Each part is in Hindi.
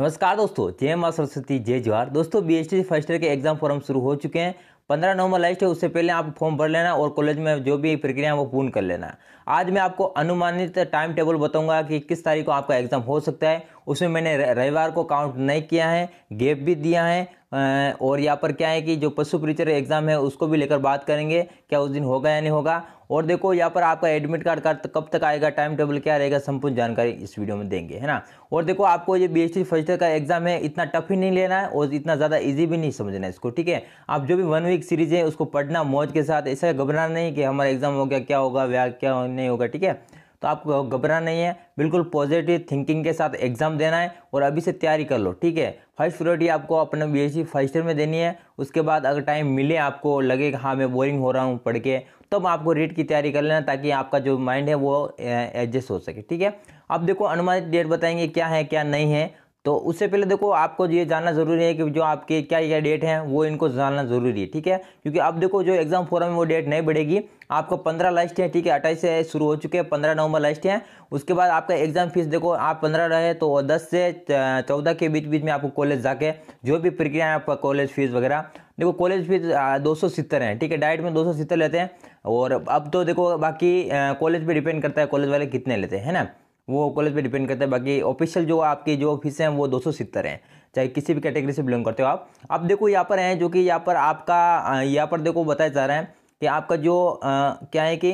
नमस्कार दोस्तों जय माँ सरस्वती जय जवाहर दोस्तों B S T first year के एग्जाम फॉर्म शुरू हो चुके हैं पंद्रह नवंबर लास्ट है उससे पहले आप फॉर्म भर लेना और कॉलेज में जो भी प्रक्रिया है वो पूर्ण कर लेना आज मैं आपको अनुमानित टाइम टेबल बताऊंगा कि किस तारीख को आपका एग्ज़ाम हो सकता है उसमें मैंने रविवार को काउंट नहीं किया है गैप भी दिया है और यहाँ पर क्या है कि जो पशु परिचर एग्ज़ाम है उसको भी लेकर बात करेंगे क्या उस दिन होगा या नहीं होगा और देखो यहाँ पर आपका एडमिट कार्ड का कब तक आएगा टाइम टेबल क्या रहेगा संपूर्ण जानकारी इस वीडियो में देंगे है ना और देखो आपको ये बी एस फर्स्ट का एग्जाम है इतना टफ ही नहीं लेना है और इतना ज़्यादा ईजी भी नहीं समझना है इसको ठीक है आप जो भी वन वीक सीरीज है उसको पढ़ना मौज के साथ ऐसा घबराना नहीं कि हमारा एग्जाम हो गया क्या होगा व्या क्या होने नहीं होगा ठीक है तो आपको घबरा नहीं है बिल्कुल पॉजिटिव थिंकिंग के साथ एग्जाम देना है और अभी से तैयारी कर लो ठीक है फर्स्ट प्रियोरिटी आपको अपने बी एस फर्स्ट ईयर में देनी है उसके बाद अगर टाइम मिले आपको लगे हाँ मैं बोरिंग हो रहा हूँ पढ़ के तब तो आपको रीट की तैयारी कर लेना ताकि आपका जो माइंड है वो एडजस्ट हो सके ठीक है अब देखो अनुमानित डेट बताएंगे क्या है क्या नहीं है तो उससे पहले देखो आपको ये जानना ज़रूरी है कि जो आपके क्या क्या डेट हैं वो इनको जानना ज़रूरी है ठीक है क्योंकि अब देखो जो एग्ज़ाम फॉरम में वो डेट नहीं बढ़ेगी आपको पंद्रह लास्ट है ठीक है अट्ठाईस से शुरू हो चुके हैं पंद्रह नवंबर लास्ट है उसके बाद आपका एग्ज़ाम फीस देखो आप पंद्रह रहे तो दस से चौदह के बीच बीच में आपको कॉलेज जाके जो भी प्रक्रिया है आपका कॉलेज फीस वगैरह देखो कॉलेज फीस दो सौ सितर है ठीक है डाइट में दो सौ सितर लेते हैं और अब तो देखो बाकी कॉलेज पे डिपेंड करता है कॉलेज वाले कितने लेते हैं है ना वो कॉलेज पे डिपेंड करता है बाकी ऑफिशियल जो आपके जो फीस हैं वो दो सौ सत्तर हैं चाहे किसी भी कैटेगरी से बिलोंग करते हो आप अब देखो यहाँ पर हैं जो कि यहाँ पर आपका यहाँ पर देखो बताया जा रहा है कि आपका जो आ, क्या है कि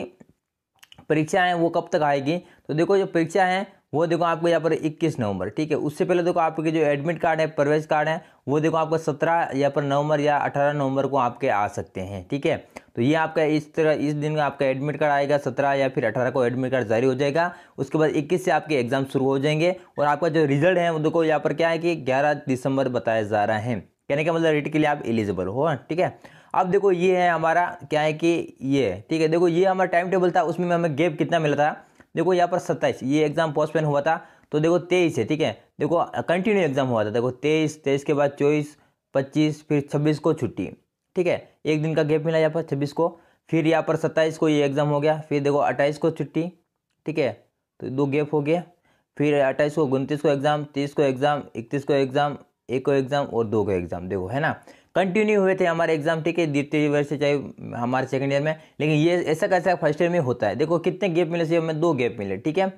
परीक्षा है वो कब तक आएगी तो देखो जो परीक्षा है वो देखो आपको यहाँ पर 21 नवंबर ठीक है उससे पहले देखो आपके जो एडमिट कार्ड है प्रवेश कार्ड है वो देखो आपको 17 यहाँ पर नवंबर या 18 नवंबर को आपके आ सकते हैं ठीक है तो ये आपका इस तरह इस दिन का आपका एडमिट कार्ड आएगा सत्रह या फिर अठारह को एडमिट कार्ड जारी हो जाएगा उसके बाद इक्कीस से आपके एग्जाम शुरू हो जाएंगे और आपका जो रिजल्ट है उनको यहाँ पर क्या है कि ग्यारह दिसंबर बताया जा रहा है कहने का मतलब रिट के लिए आप एलिजिबल हो हाँ, ठीक है अब देखो ये है हमारा क्या है कि ये ठीक है देखो ये हमारा टाइम टेबल था उसमें हमें गैप कितना मिला था देखो यहाँ पर सत्ताईस ये एग्जाम पोस्टपेन हुआ था तो देखो तेईस है ठीक है देखो कंटिन्यू एग्जाम हुआ था देखो तेईस तेईस के बाद चौबीस पच्चीस फिर छब्बीस को छुट्टी ठीक है एक दिन का गैप मिला यहाँ पर छब्बीस को फिर यहाँ पर सत्ताईस को ये एग्ज़ाम हो गया फिर देखो अट्ठाईस को छुट्टी ठीक है तो दो गैप हो गए फिर अट्ठाईस को उनतीस को एग्ज़ाम तीस को एग्ज़ाम इकतीस को एग्ज़ाम एक को एग्ज़ाम और दो को एग्ज़ाम देखो है ना कंटिन्यू हुए थे हमारे एग्ज़ाम ठीक है द्वितीय वर्ष से चाहे हमारे सेकंड ईयर में लेकिन ये ऐसा कैसा फर्स्ट ईयर में होता है देखो कितने गैप मिले से हमें दो गैप मिले ठीक है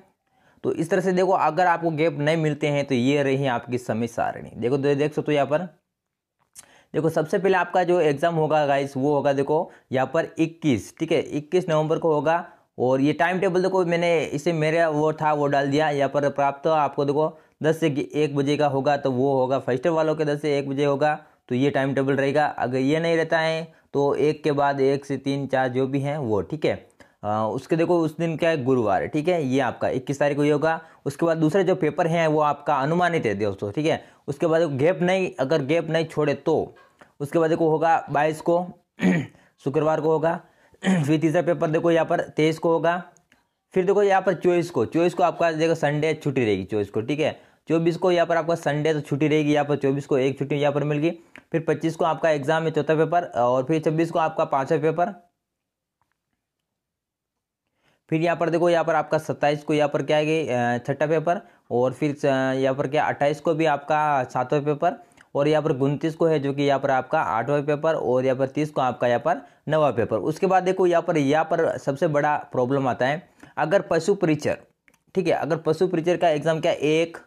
तो इस तरह से देखो अगर आपको गैप नहीं मिलते हैं तो ये रही आपकी समय सारणी देखो तो देख सकते हो यहाँ पर देखो सबसे पहले आपका जो एग्ज़ाम होगा गाइस वो होगा देखो यहाँ पर 21 ठीक है 21 नवंबर को होगा और ये टाइम टेबल देखो मैंने इसे मेरा वो था वो डाल दिया यहाँ पर प्राप्त आपको देखो दस से एक बजे का होगा तो वो होगा फर्स्ट वालों के दस से एक बजे होगा तो ये टाइम टेबल रहेगा अगर ये नहीं रहता है तो एक के बाद एक से तीन चार जो भी हैं वो ठीक है उसके देखो उस दिन क्या है गुरुवार ठीक है ये आपका इक्कीस तारीख को ये होगा उसके बाद दूसरे जो पेपर हैं वो आपका अनुमानित है दोस्तों ठीक है उसके बाद गैप नहीं अगर गैप नहीं छोड़े तो उसके बाद देखो होगा बाईस को शुक्रवार को होगा फिर तीसरा पेपर देखो यहाँ पर तेईस को होगा फिर देखो यहाँ पर चौबीस को चौबीस को आपका देखो संडे छुट्टी रहेगी चौबीस को ठीक है चौबीस को यहाँ पर आपका संडे तो छुट्टी रहेगी यहाँ पर चौबीस को एक छुट्टी यहाँ पर मिलगी फिर पच्चीस को आपका एग्जाम है चौथा पेपर और फिर छब्बीस को आपका पाँचवा पेपर फिर यहाँ पर देखो यहाँ पर आपका सत्ताईस को यहाँ पर क्या है छठा पेपर और फिर यहाँ पर क्या अट्ठाईस को भी आपका सातवां पेपर और यहाँ पर उनतीस को है जो कि यहाँ पर आपका आठवां पेपर और यहाँ पर तीस को आपका यहाँ पर नवा पेपर उसके बाद देखो यहाँ पर यहाँ पर सबसे बड़ा प्रॉब्लम आता है अगर पशु परिचर ठीक है अगर पशु परिचर का एग्ज़ाम क्या एक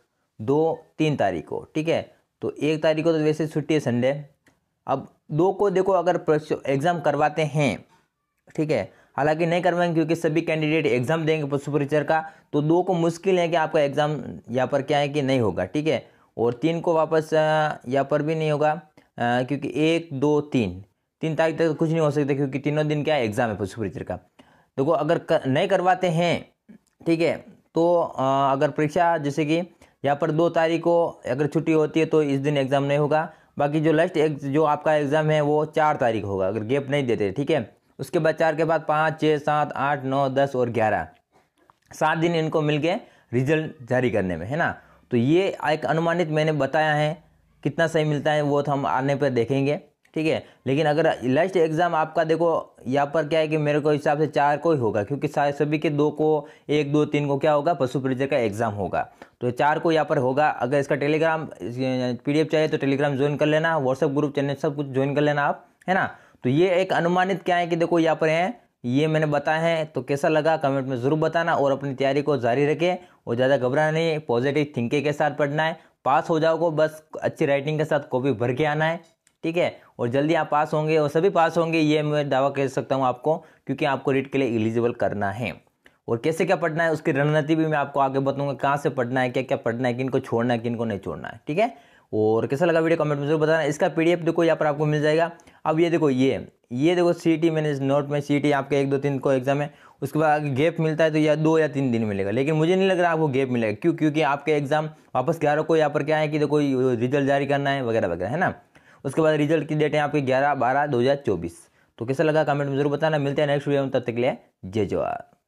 दो तीन तारीख को ठीक है तो एक तारीख को तो वैसे छुट्टी है संडे अब दो को देखो अगर एग्ज़ाम करवाते हैं ठीक है हालांकि नहीं करवाएंगे क्योंकि सभी कैंडिडेट एग्जाम देंगे पशु परिचर का तो दो को मुश्किल है कि आपका एग्जाम यहाँ पर क्या है कि नहीं होगा ठीक है और तीन को वापस यहाँ पर भी नहीं होगा क्योंकि एक दो तीन तीन तारीख तक कुछ नहीं हो सकता क्योंकि तीनों दिन क्या एग्ज़ाम है पशु परिचर का देखो अगर कर, नहीं करवाते हैं ठीक है तो आ, अगर परीक्षा जैसे कि यहाँ पर दो तारीख को अगर छुट्टी होती है तो इस दिन एग्ज़ाम नहीं होगा बाकी जो लास्ट जो आपका एग्ज़ाम है वो चार तारीख होगा अगर गैप नहीं देते ठीक है उसके बाद चार के बाद पाँच छः सात आठ नौ दस और ग्यारह सात दिन इनको मिल के रिजल्ट जारी करने में है ना तो ये एक अनुमानित मैंने बताया है कितना सही मिलता है वो तो हम आने पर देखेंगे ठीक है लेकिन अगर लास्ट एग्ज़ाम आपका देखो यहाँ पर क्या है कि मेरे को हिसाब से चार को ही होगा क्योंकि सारे सभी के दो को एक दो तीन को क्या होगा पशु परिचय का एग्ज़ाम होगा तो चार को यहाँ पर होगा अगर इसका टेलीग्राम पीडीएफ चाहिए तो टेलीग्राम ज्वाइन कर लेना व्हाट्सएप ग्रुप चैनल सब कुछ ज्वाइन कर लेना आप है ना तो ये एक अनुमानित क्या है कि देखो यहाँ पर है ये मैंने बताया है तो कैसा लगा कमेंट में ज़रूर बताना और अपनी तैयारी को जारी रखें और ज़्यादा घबराना नहीं पॉजिटिव थिंकिंग के साथ पढ़ना है पास हो जाओगे बस अच्छी राइटिंग के साथ कॉपी भर के आना है ठीक है और जल्दी आप पास होंगे और सभी पास होंगे ये मैं दावा कर सकता हूँ आपको क्योंकि आपको रीट के लिए एलिजिबल करना है और कैसे क्या पढ़ना है उसकी रणनीति भी मैं आपको आगे बताऊंगा कहाँ से पढ़ना है क्या क्या पढ़ना है किनको छोड़ना है किन को नहीं छोड़ना है ठीक है और कैसा लगा वीडियो कमेंट में जरूर बताना इसका पीडीएफ देखो यहाँ पर आपको मिल जाएगा अब ये देखो ये ये देखो सी टी मैंने नोट में सी टी आपके एक दो तीन को एग्जाम है उसके बाद गैप मिलता है तो या दो या तीन दिन मिलेगा लेकिन मुझे नहीं लग रहा आपको गैप मिलेगा क्यों क्योंकि आपके एग्जाम वापस ग्यारह को यहाँ पर क्या है कि देखो रिजल्ट जारी करना है वगैरह वगैरह है ना उसके बाद रिजल्ट की डेट है आपकी ग्यारह बारह दो तो कैसा लगा कमेंट में जरूर बताना मिलते हैं नेक्स्ट वीडियो में तब तक के लिए जय जवाहर